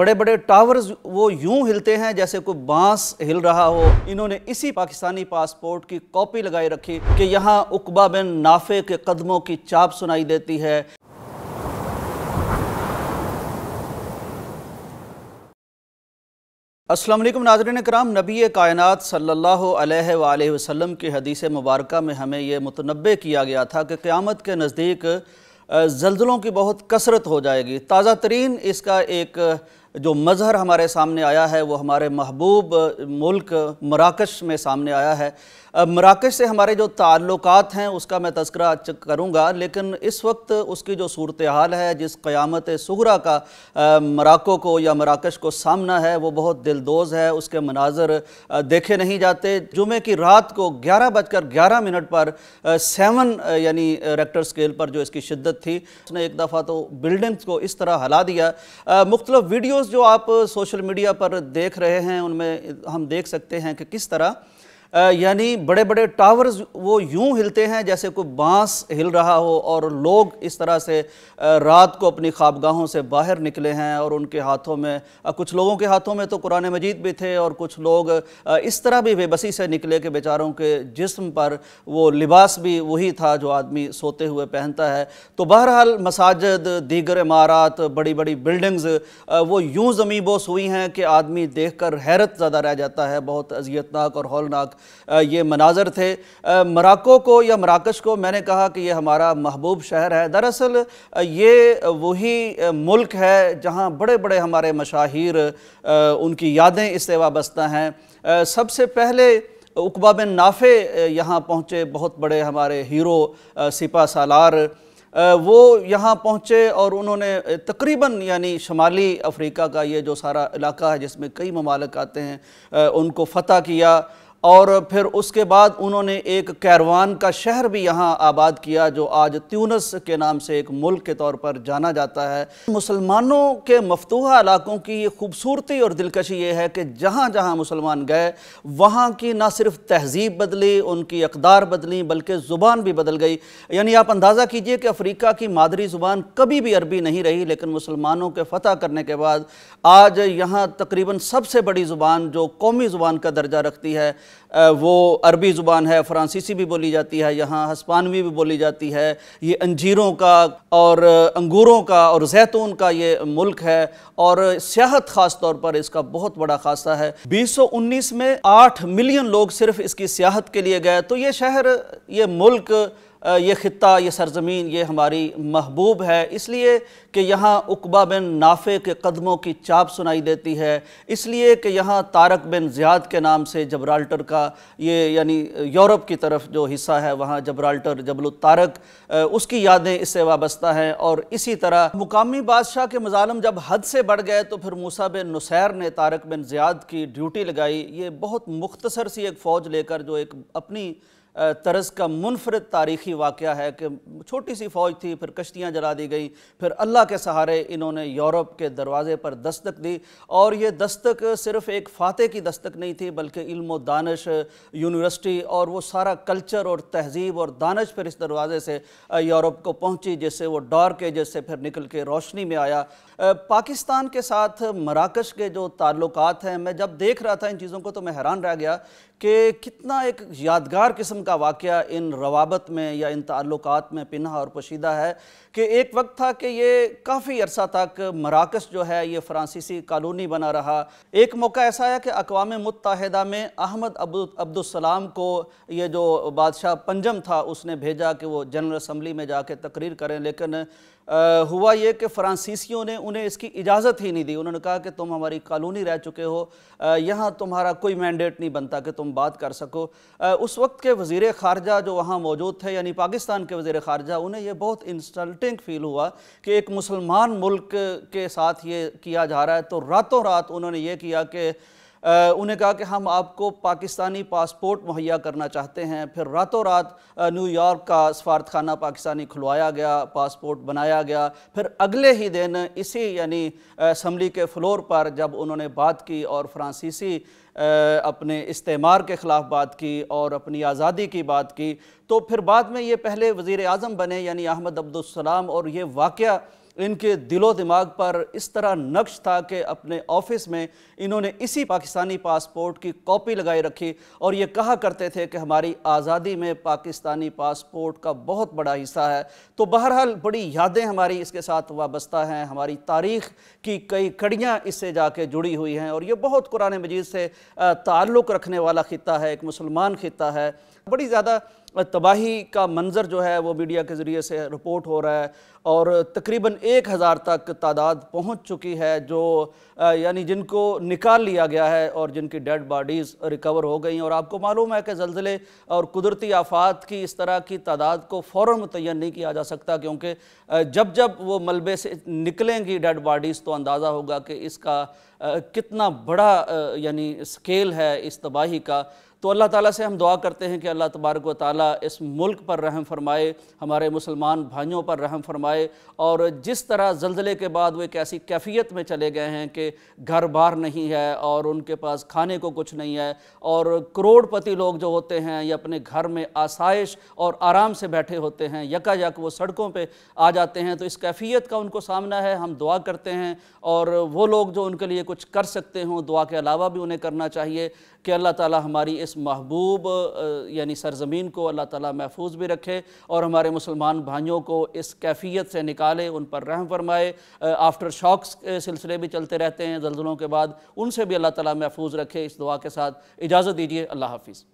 बड़े बड़े टावर्स वो यूं हिलते हैं जैसे कोई बांस हिल रहा हो इन्होंने इसी पाकिस्तानी पासपोर्ट की कॉपी लगाई रखी कि यहाँ उकबा बिन नाफे के कदमों की चाप सुनाई देती है असलम नाजरन कराम नबी कायनात सल्लल्लाहु सल्ला की हदीस मुबारक में हमें ये मुतनबे किया गया था कि क़्यामत के नज़दीक जल्जलों की बहुत कसरत हो जाएगी ताज़ा तरीन इसका एक जो मज़हर हमारे सामने आया है वो हमारे महबूब मुल्क मराकश में सामने आया है मराकश से हमारे जो ताल्लुक हैं उसका मैं तस्करा करूँगा लेकिन इस वक्त उसकी जो सूरत हाल है जिस क़्यामत सहरा का मराको को या मराकश को सामना है वो बहुत दिलदोज़ है उसके मनाजर देखे नहीं जाते जुमे की रात को ग्यारह बजकर ग्यारह मिनट पर सेवन यानी रेक्टर स्केल पर जो इसकी शिद्दत थी उसने एक दफ़ा तो बिल्डिंग्स को इस तरह हला दिया मुख्तलिफ वीडियो वीडियोस जो आप सोशल मीडिया पर देख रहे हैं उनमें हम देख सकते हैं कि किस तरह यानी बड़े बड़े टावर्स वो यूं हिलते हैं जैसे कोई बांस हिल रहा हो और लोग इस तरह से रात को अपनी ख्वाबगाहों से बाहर निकले हैं और उनके हाथों में कुछ लोगों के हाथों में तो कुरान मजीद भी थे और कुछ लोग इस तरह भी बेबसी से निकले कि बेचारों के जिस्म पर वो लिबास भी वही था जो आदमी सोते हुए पहनता है तो बहरहाल मसाजद दीगर इमारात बड़ी बड़ी बिल्डिंग्स वो यूँ ज़मीबोस हुई हैं कि आदमी देख कर हैरत ज़्यादा रह जाता है बहुत अजियतनाक और हौलनाक ये मनाजर थे मराको को या मराकश को मैंने कहा कि ये हमारा महबूब शहर है दरअसल ये वही मुल्क है जहाँ बड़े बड़े हमारे मशाहिर उनकी यादें इससे वाबस्ता हैं सबसे पहले उकबा बिन नाफे यहाँ पहुँचे बहुत बड़े हमारे हीरो सिपा सालार वो यहाँ पहुँचे और उन्होंने तकरीबन यानी शमाली अफ्रीका का ये जो सारा इलाका है जिसमें कई ममालक आते हैं उनको फ़तह किया और फिर उसके बाद उन्होंने एक कैरवान का शहर भी यहाँ आबाद किया जो आज त्यूनस के नाम से एक मुल्क के तौर पर जाना जाता है मुसलमानों के मफतूहा इलाकों की खूबसूरती और दिलकशी ये है कि जहाँ जहाँ मुसलमान गए वहाँ की ना सिर्फ तहजीब बदली उनकी अकदार बदली बल्कि ज़ुबान भी बदल गई यानी आप अंदाज़ा कीजिए कि अफ्रीका की मादरी ज़ुबान कभी भी अरबी नहीं रही लेकिन मुसलमानों के फतह करने के बाद आज यहाँ तकरीबन सबसे बड़ी ज़ुबान जो कौमी ज़ुबान का दर्जा रखती है वो अरबी ज़ुबान है फ़्रांसीसी भी बोली जाती है यहाँ हस्पानवी भी बोली जाती है ये अंजीरों का और अंगूरों का और जैतून का ये मुल्क है और सियाहत ख़ास तौर पर इसका बहुत बड़ा खासा है 2019 में 8 मिलियन लोग सिर्फ इसकी सियाहत के लिए गए तो ये शहर ये मुल्क ये ख़त्ता ये सरज़मीन ये हमारी महबूब है इसलिए कि यहाँ उकबा बिन नाफे के कदमों की चाप सुनाई देती है इसलिए कि यहाँ तारक बिन ज़ियाद के नाम से जबराल्टर का ये यानी यूरोप की तरफ जो हिस्सा है वहाँ जबराल्टर जबल तारक उसकी यादें इससे वाबस्ता हैं और इसी तरह मुकामी बादशाह के मज़ालम जब हद से बढ़ गए तो फिर मूसा बिन नुसैर ने तारक बिन ज़ियाद की ड्यूटी लगाई ये बहुत मुख्तसर सी एक फ़ौज लेकर जो एक अपनी तर्ज का मुनफरद तारीखी वाक़ है कि छोटी सी फ़ौज थी फिर कश्तियाँ जला दी गई फिर अल्लाह के सहारे इन्होंने यूरोप के दरवाज़े पर दस्तक दी और ये दस्तक सिर्फ एक फ़ातह की दस्तक नहीं थी बल्कि इल्म दानश यूनिवर्सिटी और वो सारा कल्चर और तहजीब और दानश फिर इस दरवाज़े से यूरोप को पहुँची जिससे वो डॉर के जैसे फिर निकल के रोशनी में आया पाकिस्तान के साथ मराकश के जो ताल्लुक हैं मैं जब देख रहा था इन चीज़ों को तो मैं हैरान रह गया कि कितना एक यादगार किस्म का वाक़ इन रवाबत में या इन ताल्लुकात में पिनहा और पोशीदा है कि एक वक्त था कि ये काफ़ी अरसा तक मराकस जो है ये फ्रांसीसी कॉलोनी बना रहा एक मौका ऐसा आया कि अकवा मुतहदा में अहमद अब्दुलसलाम को ये जो बादशाह पंजम था उसने भेजा कि वो जनरल असम्बली में जा कर तकरीर करें लेकिन आ, हुआ ये कि फ्रांसीसियों ने उन्हें इसकी इजाज़त ही नहीं दी उन्होंने कहा कि तुम हमारी कॉलोनी रह चुके हो यहाँ तुम्हारा कोई मैंडेट नहीं बनता कि तुम बात कर सको आ, उस वक्त के वजीर खारजा जो वहाँ मौजूद थे यानी पाकिस्तान के वजीर खारजा उन्हें यह बहुत इंसल्टिंग फील हुआ कि एक मुसलमान मुल्क के साथ ये किया जा रहा है तो रातों रात उन्होंने ये किया कि उन्हें कहा कि हम आपको पाकिस्तानी पासपोर्ट मुहैया करना चाहते हैं फिर रातों रात न्यूयॉर्क का सफारतखाना पाकिस्तानी खुलवाया गया पासपोर्ट बनाया गया फिर अगले ही दिन इसी यानी असम्बली के फ्लोर पर जब उन्होंने बात की और फ्रांसीसी अपने इस्तेमार के ख़िलाफ़ बात की और अपनी आज़ादी की बात की तो फिर बाद में ये पहले वज़ी अजम बने यानी अहमद अब्दुलसलाम और ये वाक़ इनके दिलो दिमाग पर इस तरह नक्श था कि अपने ऑफिस में इन्होंने इसी पाकिस्तानी पासपोर्ट की कॉपी लगाई रखी और ये कहा करते थे कि हमारी आज़ादी में पाकिस्तानी पासपोर्ट का बहुत बड़ा हिस्सा है तो बहरहाल बड़ी यादें हमारी इसके साथ वाबस्ता हैं हमारी तारीख की कई कड़ियाँ इससे जाके जुड़ी हुई हैं और ये बहुत कुरान मजीद से ताल्लुक़ रखने वाला ख़िता है एक मुसलमान ख़िता है बड़ी ज़्यादा तबाही का मंज़र जो है वो मीडिया के ज़रिए से रिपोर्ट हो रहा है और तकरीबन एक हज़ार तक तादाद पहुंच चुकी है जो यानी जिनको निकाल लिया गया है और जिनकी डेड बॉडीज़ रिकवर हो गई और आपको मालूम है कि जलजिले और कुदरती आफात की इस तरह की तादाद को फ़ौर मुतन नहीं किया जा सकता क्योंकि जब जब वो मलबे से निकलेंगी डेड बॉडीज़ तो अंदाज़ा होगा कि इसका कितना बड़ा यानी स्केल है इस तबाही का तो अल्लाह ताला से हम दुआ करते हैं कि अल्लाह तबारक व ताली इस मुल्क पर रहम फरमाए हमारे मुसलमान भाइयों पर रहम फरमाए और जिस तरह जल्जले के बाद वो एक ऐसी कैफियत में चले गए हैं कि घर बार नहीं है और उनके पास खाने को कुछ नहीं है और करोड़पति लोग जो होते हैं ये अपने घर में आसाइश और आराम से बैठे होते हैं यका यक वो सड़कों पर आ जाते हैं तो इस कैफियत का उनको सामना है हम दुआ करते हैं और वो लोग जो उनके लिए कुछ कर सकते हों दुआ के अलावा भी उन्हें करना चाहिए कि अल्लाह ताली हमारी इस इस महबूब यानी सरजमीन को अल्लाह ताला महफूज भी रखे और हमारे मुसलमान भाइयों को इस कैफियत से निकाले उन पर रहम फरमाए आफ्टर शॉक्स के सिलसिले भी चलते रहते हैं जल्जलों के बाद उनसे भी अल्लाह ताला महफूज रखे इस दुआ के साथ इजाज़त दीजिए अल्लाह हाफिज़